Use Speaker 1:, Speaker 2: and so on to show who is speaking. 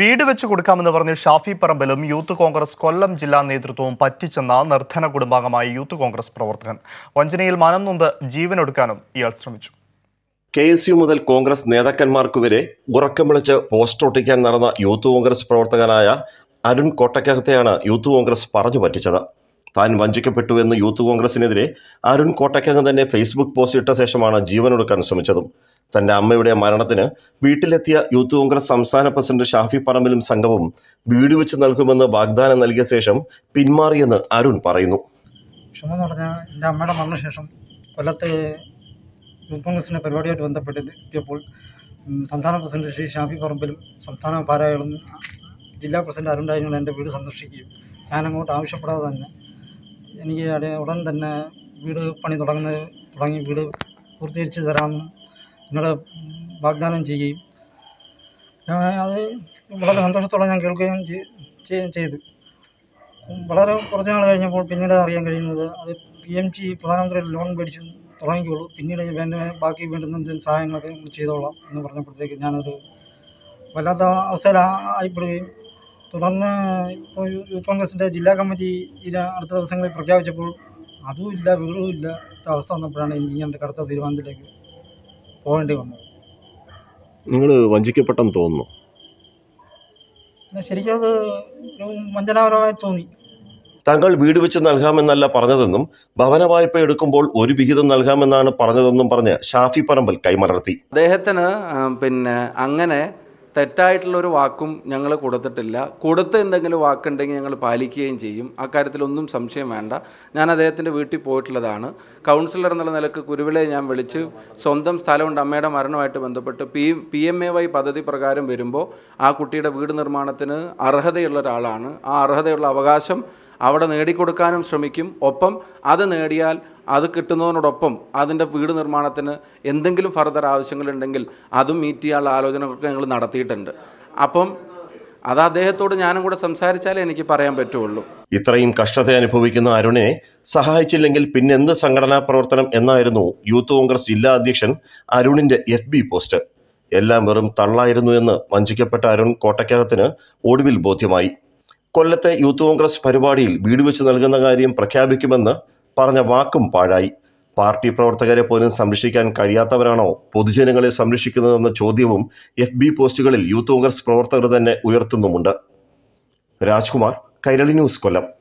Speaker 1: വീട് വെച്ച് കൊടുക്കാമെന്ന് പറഞ്ഞ് ഷാഫി പറമ്പലും യൂത്ത് കോൺഗ്രസ് കൊല്ലം ജില്ലാ നേതൃത്വവും പറ്റിച്ചെന്ന നിർധന കുടുംബാംഗമായ യൂത്ത് കോൺഗ്രസ് പ്രവർത്തകൻ വഞ്ചനയിൽ മനം നൊന്ത് ജീവനൊടുക്കാനും ഇയാൾ ശ്രമിച്ചു കെ എസ് യു മുതൽ കോൺഗ്രസ് നേതാക്കന്മാർക്ക് വരെ ഉറക്കം വിളിച്ച് പോസ്റ്റ് ഒട്ടിക്കാൻ നടന്ന യൂത്ത് കോൺഗ്രസ് പ്രവർത്തകനായ അരുൺ കോട്ടക്കകത്തെയാണ് യൂത്ത് കോൺഗ്രസ് പറഞ്ഞു പറ്റിച്ചത് താൻ വഞ്ചിക്കപ്പെട്ടു എന്ന് യൂത്ത് കോൺഗ്രസിനെതിരെ അരുൺ കോട്ടയ്ക്കകം തന്നെ ഫേസ്ബുക്ക് പോസ്റ്റ് ഇട്ട ശേഷമാണ് ജീവനൊടുക്കാൻ ശ്രമിച്ചതും തന്റെ അമ്മയുടെ മരണത്തിന് വീട്ടിലെത്തിയ യൂത്ത് കോൺഗ്രസ് സംസ്ഥാന പ്രസിഡന്റ് ഷാഫി പറമ്പിലും സംഘവും വീട് വെച്ച് നൽകുമെന്ന് വാഗ്ദാനം നൽകിയ ശേഷം പിന്മാറിയെന്ന് അരുൺ പറയുന്നു
Speaker 2: വിഷമം പറഞ്ഞാൽ അമ്മയുടെ മരണശേഷം കൊല്ലത്ത് യൂത്ത് കോൺഗ്രസിൻ്റെ പരിപാടിയായിട്ട് ബന്ധപ്പെട്ട് എത്തിയപ്പോൾ സംസ്ഥാന പ്രസിഡന്റ് ശ്രീ ഷാഫി പറമ്പിലും സംസ്ഥാന ഭാരവാഹികളും ജില്ലാ പ്രസിഡന്റ് അരുൺ രാജനും എൻ്റെ വീട് സന്ദർശിക്കുകയും ഞാനങ്ങോട്ട് ആവശ്യപ്പെടാതെ തന്നെ എനിക്ക് ഉടൻ തന്നെ വീട് പണി തുടങ്ങുന്ന തുടങ്ങി വീട് പൂർത്തീകരിച്ച് തരാമെന്നും നിങ്ങളെ വാഗ്ദാനം ചെയ്യുകയും അത് വളരെ സന്തോഷത്തോടെ ഞാൻ കേൾക്കുകയും ചെയ്തു വളരെ കുറച്ച് നാൾ കഴിഞ്ഞപ്പോൾ പിന്നീട് അറിയാൻ കഴിയുന്നത് അത് പി എം ജി പ്രധാനമന്ത്രി ലോൺ മേടിച്ചു തുടങ്ങിക്കോളൂ പിന്നീട് വേണ്ട ബാക്കി വേണ്ടുന്ന സഹായങ്ങളൊക്കെ ചെയ്തോളാം എന്ന് പറഞ്ഞപ്പോഴത്തേക്ക് ഞാനൊരു വല്ലാത്ത ആയിപ്പെടുകയും തുടർന്ന് ഇപ്പോൾ യൂത്ത് കോൺഗ്രസിൻ്റെ ജില്ലാ കമ്മിറ്റി ഇത് അടുത്ത ദിവസങ്ങളിൽ പ്രഖ്യാപിച്ചപ്പോൾ അതും ഇല്ല വീടും ഇല്ലാത്ത അവസ്ഥ വന്നപ്പോഴാണ് ഇങ്ങനെ കടുത്ത തീരുമാനത്തിലേക്ക് പോകേണ്ടി വന്നത്
Speaker 1: നിങ്ങൾ വഞ്ചിക്കപ്പെട്ടെന്ന് തോന്നുന്നു
Speaker 2: ശരിക്കും അത് വഞ്ചനാപരമായി തോന്നി
Speaker 1: താങ്കൾ വീട് വെച്ച് നൽകാമെന്നല്ല പറഞ്ഞതെന്നും ഭവന വായ്പ എടുക്കുമ്പോൾ ഒരു വിഹിതം നൽകാമെന്നാണ് പറഞ്ഞതെന്നും പറഞ്ഞ് ഷാഫി പറമ്പൽ കൈമലർത്തി
Speaker 3: അദ്ദേഹത്തിന് പിന്നെ അങ്ങനെ തെറ്റായിട്ടുള്ളൊരു വാക്കും ഞങ്ങൾ കൊടുത്തിട്ടില്ല കൊടുത്ത എന്തെങ്കിലും വാക്കുണ്ടെങ്കിൽ ഞങ്ങൾ പാലിക്കുകയും ചെയ്യും അക്കാര്യത്തിലൊന്നും സംശയം വേണ്ട ഞാൻ അദ്ദേഹത്തിൻ്റെ വീട്ടിൽ പോയിട്ടുള്ളതാണ് കൗൺസിലർ എന്നുള്ള നിലക്ക് കുരുവിലെ ഞാൻ വിളിച്ച് സ്വന്തം സ്ഥലമുണ്ട് അമ്മയുടെ മരണമായിട്ട് ബന്ധപ്പെട്ട് P P M A Y പദ്ധതി പ്രകാരം വരുമ്പോൾ ആ കുട്ടിയുടെ വീട് നിർമ്മാണത്തിന് അർഹതയുള്ള ഒരാളാണ് ആ അർഹതയുള്ള അവകാശം അവിടെ നേടിക്കൊടുക്കാനും ശ്രമിക്കും ഒപ്പം അത് നേടിയാൽ അത് കിട്ടുന്നതിനോടൊപ്പം അതിൻ്റെ വീട് നിർമ്മാണത്തിന് എന്തെങ്കിലും ഫർദർ ആവശ്യങ്ങളുണ്ടെങ്കിൽ അതും മീറ്റ് ചെയ്യാനുള്ള ആലോചനകളൊക്കെ ഞങ്ങൾ നടത്തിയിട്ടുണ്ട് അപ്പം അത് അദ്ദേഹത്തോട് ഞാനും കൂടെ സംസാരിച്ചാലേ എനിക്ക് പറയാൻ പറ്റുള്ളൂ
Speaker 1: ഇത്രയും കഷ്ടത അനുഭവിക്കുന്ന അരുണിനെ സഹായിച്ചില്ലെങ്കിൽ പിന്നെന്ത് സംഘടനാ പ്രവർത്തനം എന്നായിരുന്നു യൂത്ത് കോൺഗ്രസ് ജില്ലാ അധ്യക്ഷൻ അരുണിന്റെ എഫ് പോസ്റ്റ് എല്ലാം വെറും തള്ളായിരുന്നു എന്ന് വഞ്ചിക്കപ്പെട്ട അരുൺ കോട്ടയ്ക്കകത്തിന് ഒടുവിൽ ബോധ്യമായി കൊല്ലത്തെ യൂത്ത് കോൺഗ്രസ് പരിപാടിയിൽ വീട് വെച്ച് നൽകുന്ന കാര്യം പ്രഖ്യാപിക്കുമെന്ന് പറഞ്ഞ വാക്കും പാഴായി പാർട്ടി പ്രവർത്തകരെ പോലും സംരക്ഷിക്കാൻ കഴിയാത്തവരാണോ പൊതുജനങ്ങളെ സംരക്ഷിക്കുന്നതെന്ന ചോദ്യവും എഫ് ബി പോസ്റ്റുകളിൽ യൂത്ത് കോൺഗ്രസ് പ്രവർത്തകർ തന്നെ ഉയർത്തുന്നുമുണ്ട് രാജ്കുമാർ കൈരളി ന്യൂസ് കൊല്ലം